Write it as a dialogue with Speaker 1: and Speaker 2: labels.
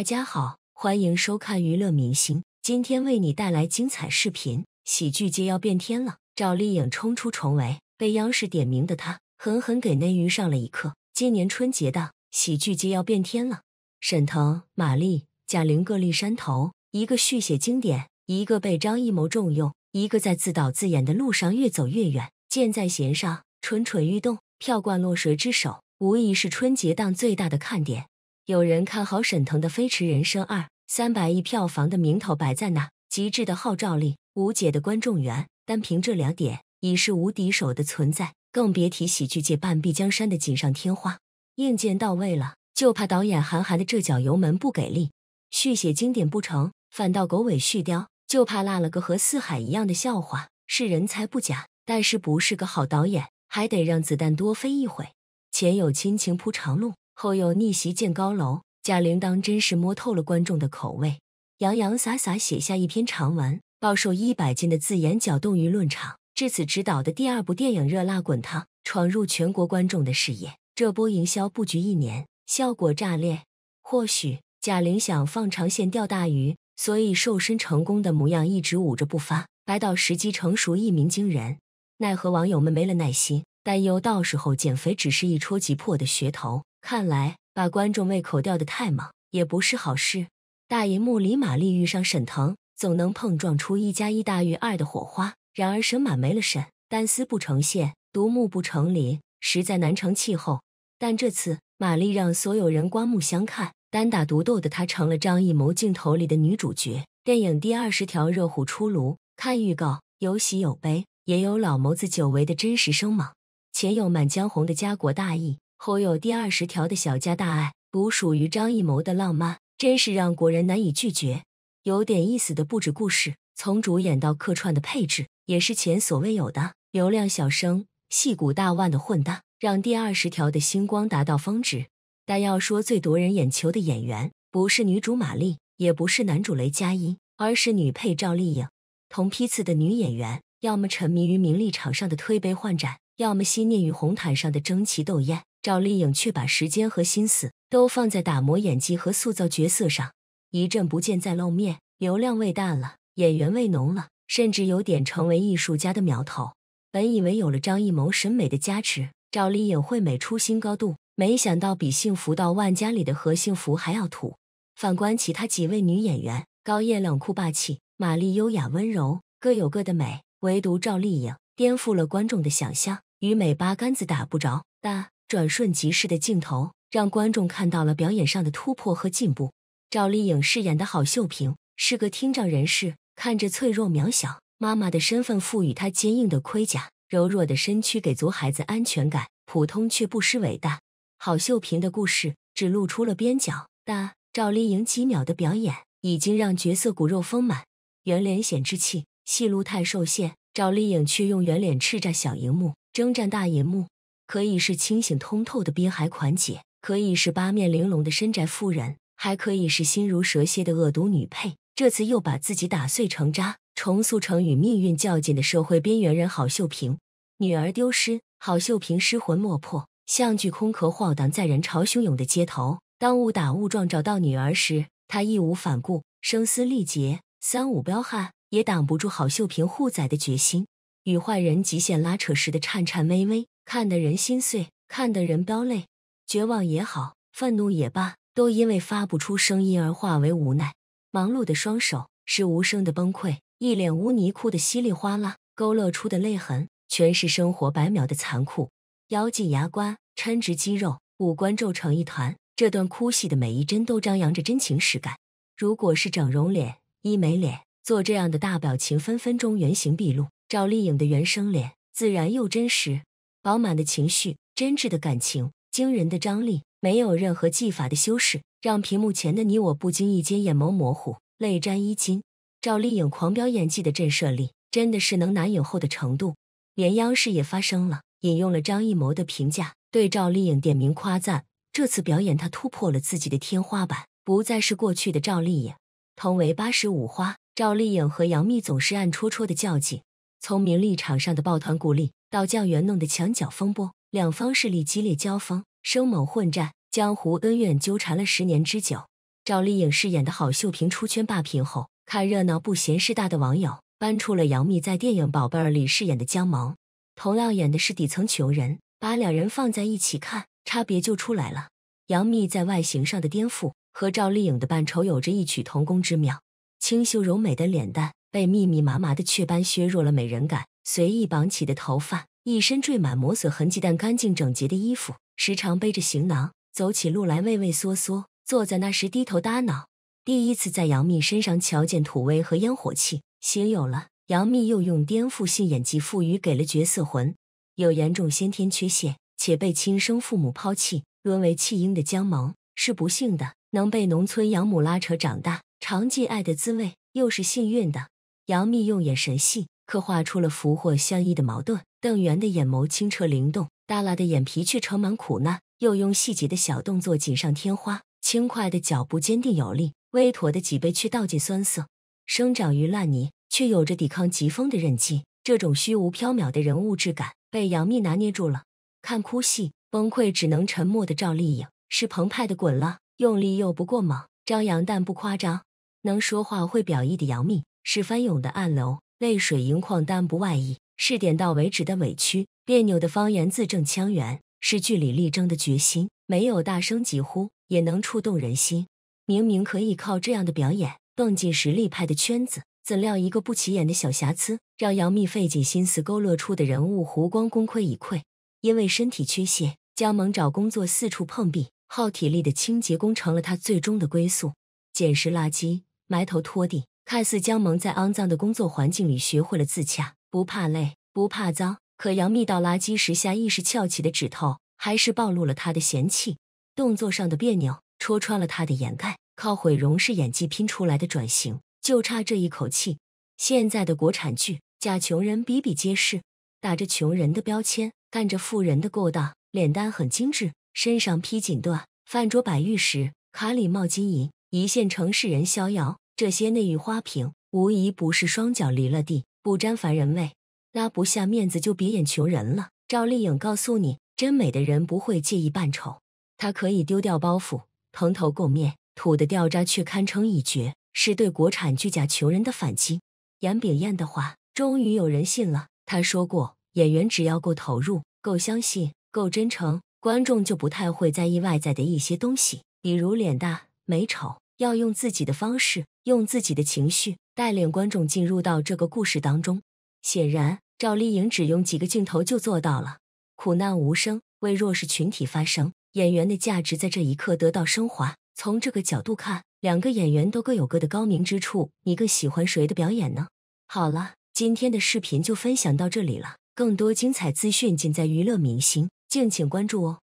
Speaker 1: 大家好，欢迎收看娱乐明星，今天为你带来精彩视频。喜剧界要变天了，赵丽颖冲出重围，被央视点名的她，狠狠给内娱上了一课。今年春节档，喜剧界要变天了，沈腾、马丽、贾玲各立山头，一个续写经典，一个被张艺谋重用，一个在自导自演的路上越走越远，箭在弦上，蠢蠢欲动，票冠落谁之手，无疑是春节档最大的看点。有人看好沈腾的《飞驰人生二》，三百亿票房的名头摆在那，极致的号召力，无解的观众缘，单凭这两点已是无敌手的存在，更别提喜剧界半壁江山的锦上添花。硬件到位了，就怕导演韩寒的这脚油门不给力，续写经典不成，反倒狗尾续貂，就怕落了个和四海一样的笑话。是人才不假，但是不是个好导演，还得让子弹多飞一回。前有亲情铺长路。后又逆袭建高楼，贾玲当真是摸透了观众的口味，洋洋洒洒写下一篇长文，暴瘦一百斤的字眼搅动舆论场。至此，执导的第二部电影《热辣滚烫》闯入全国观众的视野。这波营销布局一年，效果炸裂。或许贾玲想放长线钓大鱼，所以瘦身成功的模样一直捂着不发，待到时机成熟一鸣惊人。奈何网友们没了耐心，担忧到时候减肥只是一戳即破的噱头。看来，把观众胃口吊得太猛也不是好事。大银幕里，玛丽遇上沈腾，总能碰撞出一加一大于二的火花。然而，沈满没了沈，单丝不成线，独木不成林，实在难成气候。但这次，玛丽让所有人刮目相看，单打独斗的她成了张艺谋镜头里的女主角。电影第二十条热乎出炉，看预告有喜有悲，也有老谋子久违的真实生猛，且有《满江红》的家国大义。后有第二十条的小家大爱，不属于张艺谋的浪漫，真是让国人难以拒绝。有点意思的不止故事，从主演到客串的配置也是前所未有的。流量小生戏骨大腕的混搭，让第二十条的星光达到峰值。但要说最夺人眼球的演员，不是女主马丽，也不是男主雷佳音，而是女配赵丽颖。同批次的女演员，要么沉迷于名利场上的推杯换盏，要么心念于红毯上的争奇斗艳。赵丽颖却把时间和心思都放在打磨演技和塑造角色上，一阵不见再露面，流量味淡了，演员味浓了，甚至有点成为艺术家的苗头。本以为有了张艺谋审美的加持，赵丽颖会美出新高度，没想到比《幸福到万家》里的何幸福还要土。反观其他几位女演员，高叶冷酷霸气，马丽优雅温柔，各有各的美，唯独赵丽颖颠覆了观众的想象，与美八竿子打不着，但。转瞬即逝的镜头让观众看到了表演上的突破和进步。赵丽颖饰演的郝秀萍是个听障人士，看着脆弱渺小，妈妈的身份赋予她坚硬的盔甲，柔弱的身躯给足孩子安全感，普通却不失伟大。郝秀萍的故事只露出了边角，但赵丽颖几秒的表演已经让角色骨肉丰满，圆脸显稚气，戏路太受限，赵丽颖却用圆脸叱咤小荧幕，征战大荧幕。可以是清醒通透的滨海款姐，可以是八面玲珑的深宅夫人，还可以是心如蛇蝎的恶毒女配。这次又把自己打碎成渣，重塑成与命运较劲的社会边缘人郝秀萍。女儿丢失，郝秀萍失魂落魄，像具空壳晃荡在人潮汹涌的街头。当误打误撞找到女儿时，她义无反顾，声嘶力竭，三五彪悍也挡不住郝秀萍护崽的决心。与坏人极限拉扯时的颤颤巍巍。看得人心碎，看得人飙泪，绝望也好，愤怒也罢，都因为发不出声音而化为无奈。忙碌的双手是无声的崩溃，一脸污泥哭得稀里哗啦，勾勒出的泪痕全是生活百秒的残酷。咬紧牙关，抻直肌肉，五官皱成一团。这段哭戏的每一帧都张扬着真情实感。如果是整容脸、医美脸，做这样的大表情，分分钟原形毕露。赵丽颖的原生脸，自然又真实。饱满的情绪，真挚的感情，惊人的张力，没有任何技法的修饰，让屏幕前的你我不经意间眼眸模糊，泪沾衣襟。赵丽颖狂飙演技的震慑力，真的是能拿影后的程度。连央视也发声了，引用了张艺谋的评价，对赵丽颖点名夸赞，这次表演她突破了自己的天花板，不再是过去的赵丽颖。同为八十五花，赵丽颖和杨幂总是暗戳戳的较劲，从名利场上的抱团鼓励。到江员弄的墙角风波，两方势力激烈交锋，生猛混战，江湖恩怨纠缠了十年之久。赵丽颖饰演的郝秀萍出圈霸屏后，看热闹不嫌事大的网友搬出了杨幂在电影《宝贝儿》里饰演的江萌，同样演的是底层穷人，把两人放在一起看，差别就出来了。杨幂在外形上的颠覆和赵丽颖的扮丑有着异曲同工之妙，清秀柔美的脸蛋被密密麻麻的雀斑削弱了美人感。随意绑起的头发，一身缀满磨损痕迹但干净整洁的衣服，时常背着行囊走起路来畏畏缩缩。坐在那时低头搭脑，第一次在杨幂身上瞧见土味和烟火气。心有了，杨幂又用颠覆性演技赋予给了角色魂。有严重先天缺陷且被亲生父母抛弃，沦为弃婴的江萌是不幸的，能被农村养母拉扯长大，尝尽爱的滋味，又是幸运的。杨幂用眼神戏。刻画出了福祸相依的矛盾。邓源的眼眸清澈灵动，耷拉的眼皮却盛满苦难。又用细节的小动作锦上添花。轻快的脚步坚定有力，微驼的脊背却倒尽酸涩。生长于烂泥，却有着抵抗疾风的韧劲。这种虚无缥缈的人物质感，被杨幂拿捏住了。看哭戏崩溃只能沉默的赵丽颖，是澎湃的滚了，用力又不过猛，张扬但不夸张。能说话会表意的杨幂，是翻涌的暗流。泪水盈眶但不外溢，是点到为止的委屈；别扭的方言字正腔圆，是据理力争的决心。没有大声疾呼，也能触动人心。明明可以靠这样的表演蹦进实力派的圈子，怎料一个不起眼的小瑕疵，让杨幂费尽心思勾勒出的人物弧光功亏一篑。因为身体缺陷，江萌找工作四处碰壁，耗体力的清洁工成了他最终的归宿，捡拾垃圾，埋头拖地。看似江萌在肮脏的工作环境里学会了自洽，不怕累，不怕脏。可杨幂倒垃圾时下意识翘起的指头，还是暴露了她的嫌弃；动作上的别扭，戳穿了她的掩盖。靠毁容是演技拼出来的转型，就差这一口气。现在的国产剧假穷人比比皆是，打着穷人的标签，干着富人的勾当。脸蛋很精致，身上披锦缎，饭桌摆玉石，卡里冒金银，一线城市人逍遥。这些内娱花瓶无疑不是双脚离了地，不沾凡人味，拉不下面子就别演穷人了。赵丽颖告诉你，真美的人不会介意扮丑，她可以丢掉包袱，蓬头垢面，土的掉渣，却堪称一绝，是对国产剧假穷人的反击。颜炳燕的话终于有人信了。他说过，演员只要够投入、够相信、够真诚，观众就不太会在意外在的一些东西，比如脸大、美丑。要用自己的方式，用自己的情绪带领观众进入到这个故事当中。显然，赵丽颖只用几个镜头就做到了。苦难无声，为弱势群体发声，演员的价值在这一刻得到升华。从这个角度看，两个演员都各有各的高明之处。你更喜欢谁的表演呢？好了，今天的视频就分享到这里了。更多精彩资讯尽在娱乐明星，敬请关注哦。